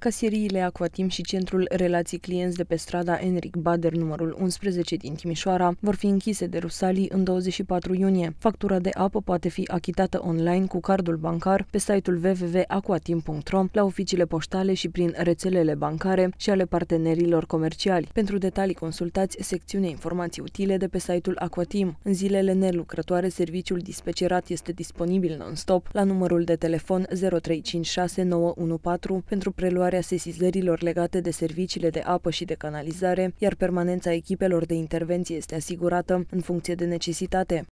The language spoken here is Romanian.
Casieriile Aquatim și Centrul Relații Clienți de pe strada Enric Bader, numărul 11 din Timișoara, vor fi închise de rusalii în 24 iunie. Factura de apă poate fi achitată online cu cardul bancar pe site-ul www.aquatim.ro, la oficiile poștale și prin rețelele bancare și ale partenerilor comerciali. Pentru detalii consultați secțiunea informații utile de pe site-ul Aquatim. În zilele nelucrătoare, serviciul dispecerat este disponibil non-stop la numărul de telefon 0356914 pentru preluare efectuarea sesizărilor legate de serviciile de apă și de canalizare, iar permanența echipelor de intervenție este asigurată în funcție de necesitate.